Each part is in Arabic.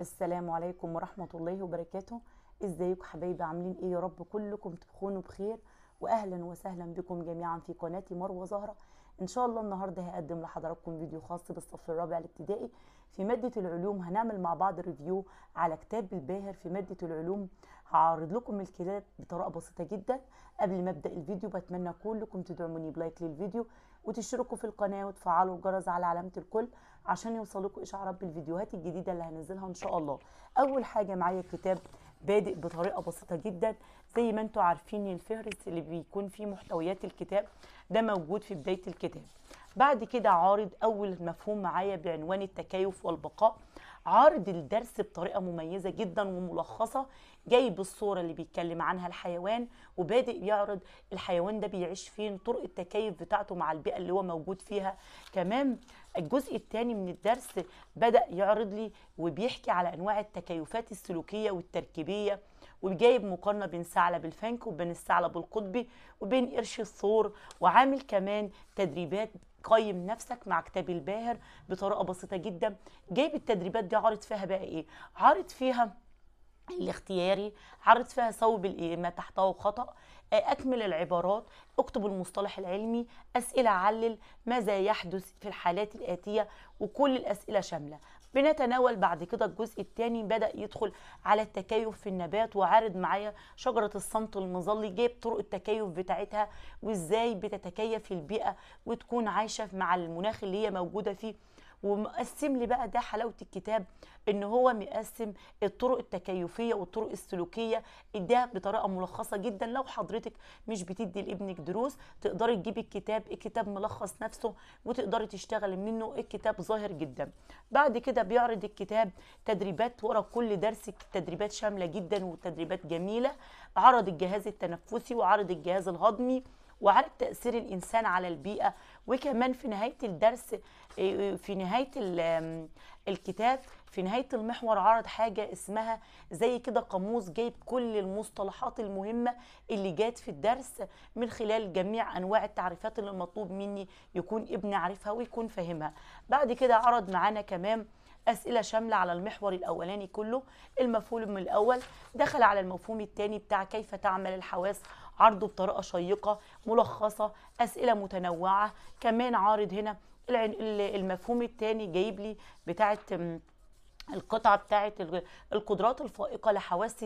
السلام عليكم ورحمة الله وبركاته ازيكم حبايبي عاملين ايه يا رب كلكم تكونوا بخير واهلا وسهلا بكم جميعا في قناتي مروه زهره ان شاء الله النهارده هقدم لحضراتكم فيديو خاص بالصف الرابع الابتدائي في ماده العلوم هنعمل مع بعض ريفيو على كتاب الباهر في ماده العلوم هعرض لكم الكلاب بطريقه بسيطه جدا قبل ما ابدا الفيديو بتمنى كلكم تدعموني بلايك للفيديو وتشتركوا في القناه وتفعلوا الجرس على علامه الكل عشان يوصلكم اشعارات بالفيديوهات الجديده اللي هنزلها ان شاء الله اول حاجه معايا كتاب بادئ بطريقه بسيطه جدا زي ما انتم عارفين الفهرس اللي بيكون فيه محتويات الكتاب ده موجود في بدايه الكتاب بعد كده عارض اول مفهوم معايا بعنوان التكيف والبقاء عرض الدرس بطريقه مميزه جدا وملخصه جايب الصوره اللي بيتكلم عنها الحيوان وبادئ يعرض الحيوان ده بيعيش فين طرق التكيف بتاعته مع البيئه اللي هو موجود فيها كمان الجزء الثاني من الدرس بدا يعرض لي وبيحكي على انواع التكيفات السلوكيه والتركيبيه وجايب مقارنه بين ثعلب الفنك وبين الثعلب القطبي وبين قرش الثور وعامل كمان تدريبات قيم نفسك مع كتاب الباهر بطريقه بسيطه جدا جايب التدريبات دي عارض فيها بقى ايه عارض فيها الاختياري عرض فيها صوب ما تحته خطأ آه، أكمل العبارات اكتب المصطلح العلمي أسئلة علل ماذا يحدث في الحالات الآتية وكل الأسئلة شاملة بنتناول بعد كده الجزء الثاني بدا يدخل على التكيف في النبات وعارض معايا شجره الصمت المظلي جايب طرق التكيف بتاعتها وازاي بتتكيف البيئه وتكون عايشه مع المناخ اللي هي موجوده فيه ومقسم لي بقى ده حلاوه الكتاب ان هو مقسم الطرق التكيفيه والطرق السلوكيه ده بطريقه ملخصه جدا لو حضرتك مش بتدي لابنك دروس تقدري تجيبي الكتاب الكتاب ملخص نفسه وتقدري تشتغلي منه الكتاب ظاهر جدا بعد كده بيعرض الكتاب تدريبات ورا كل درس تدريبات شامله جدا وتدريبات جميله عرض الجهاز التنفسي وعرض الجهاز الهضمي وعارف تاثير الانسان على البيئه وكمان في نهايه الدرس آه، في نهايه الكتاب في نهايه المحور عرض حاجه اسمها زي كده قاموس جايب كل المصطلحات المهمه اللي جات في الدرس من خلال جميع انواع التعريفات اللي المطلوب مني يكون ابني عارفها ويكون فاهمها بعد كده عرض معانا كمان أسئلة شاملة على المحور الأولاني كله المفهوم الأول دخل على المفهوم الثاني بتاع كيف تعمل الحواس عرضه بطريقه شيقه ملخصه اسئله متنوعه كمان عارض هنا المفهوم الثاني جايب لي بتاعه القطعة بتاعت القدرات الفائقة لحواس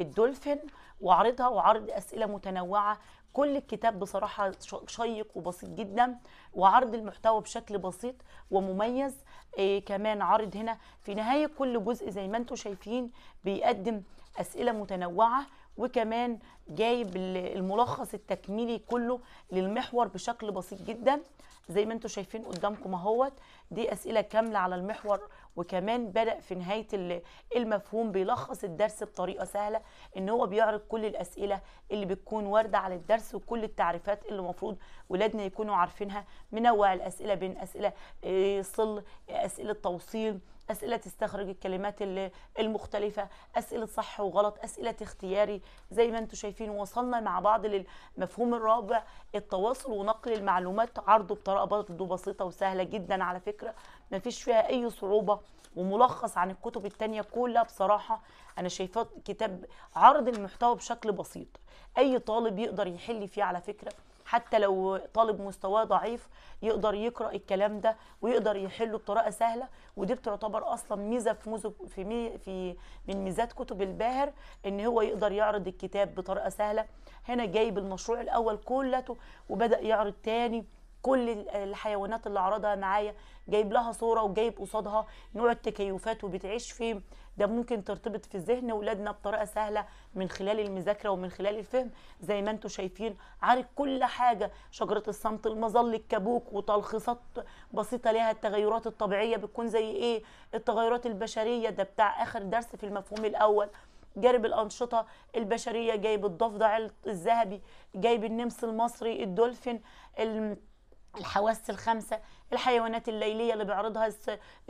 الدولفين وعرضها وعرض أسئلة متنوعة كل الكتاب بصراحة شيق وبسيط جدا وعرض المحتوى بشكل بسيط ومميز إيه كمان عرض هنا في نهاية كل جزء زي ما انتم شايفين بيقدم أسئلة متنوعة وكمان جايب الملخص التكميلي كله للمحور بشكل بسيط جدا زي ما انتم شايفين قدامكم اهوت دي اسئله كامله على المحور وكمان بدا في نهايه المفهوم بيلخص الدرس بطريقه سهله ان هو بيعرض كل الاسئله اللي بتكون وارده على الدرس وكل التعريفات اللي المفروض ولادنا يكونوا عارفينها منوع الاسئله بين اسئله آه، صل اسئله توصيل أسئلة تستخرج الكلمات المختلفة أسئلة صح وغلط أسئلة اختياري زي ما انتم شايفين مختلفين وصلنا مع بعض للمفهوم الرابع التواصل ونقل المعلومات عرضه بطريقه برضه بسيطه وسهله جدا على فكره ما فيش فيها اي صعوبه وملخص عن الكتب الثانيه كلها بصراحة أنا شايفاه كتاب عرض المحتوى بشكل بسيط أي طالب يقدر يحل فيه على فكرة حتى لو طالب مستواه ضعيف يقدر يقرا الكلام ده ويقدر يحله بطريقه سهله ودي بتعتبر اصلا ميزه في في مي في من ميزات كتب الباهر ان هو يقدر يعرض الكتاب بطريقه سهله هنا جايب المشروع الاول كلته وبدا يعرض تاني كل الحيوانات اللي عرضها معايا جايب لها صوره وجايب قصادها نوع التكيفات وبتعيش فين ده ممكن ترتبط في ذهن اولادنا بطريقه سهله من خلال المذاكره ومن خلال الفهم زي ما انتم شايفين عارف كل حاجه شجره الصمت المظل الكابوك وتلخيصات بسيطه ليها التغيرات الطبيعيه بتكون زي ايه التغيرات البشريه ده بتاع اخر درس في المفهوم الاول جرب الأنشطة البشرية جايب الضفدع الذهبي جايب النمس المصري الدولفين الحواس الخمسة الحيوانات الليلية اللي بيعرضها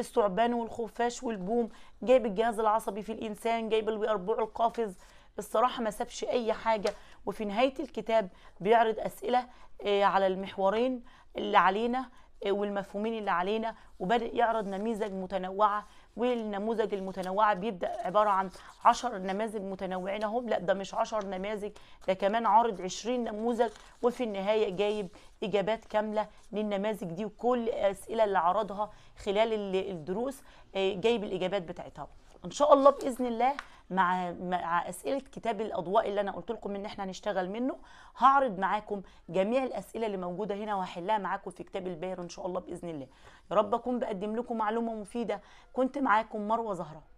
الثعبان والخفاش والبوم جايب الجهاز العصبي في الإنسان جايب الأربع القافز الصراحة ما سابش أي حاجة وفي نهاية الكتاب بيعرض أسئلة آه، على المحورين اللي علينا آه، والمفهومين اللي علينا وبدأ يعرض نميذج متنوعة والنموذج المتنوعه بيبدا عباره عن 10 نماذج متنوعين اهو لا ده مش 10 نماذج ده كمان عارض 20 نموذج وفي النهايه جايب اجابات كامله للنماذج دي وكل الاسئله اللي عرضها خلال الدروس آه، جايب الاجابات بتاعتها ان شاء الله باذن الله مع مع اسئله كتاب الاضواء اللي انا قلت لكم ان احنا هنشتغل منه هعرض معاكم جميع الاسئله اللي موجوده هنا وهحلها معاكم في كتاب الباهر ان شاء الله باذن الله يا رب اكون بقدم لكم معلومه مفيده كنت معاكم مروه زهره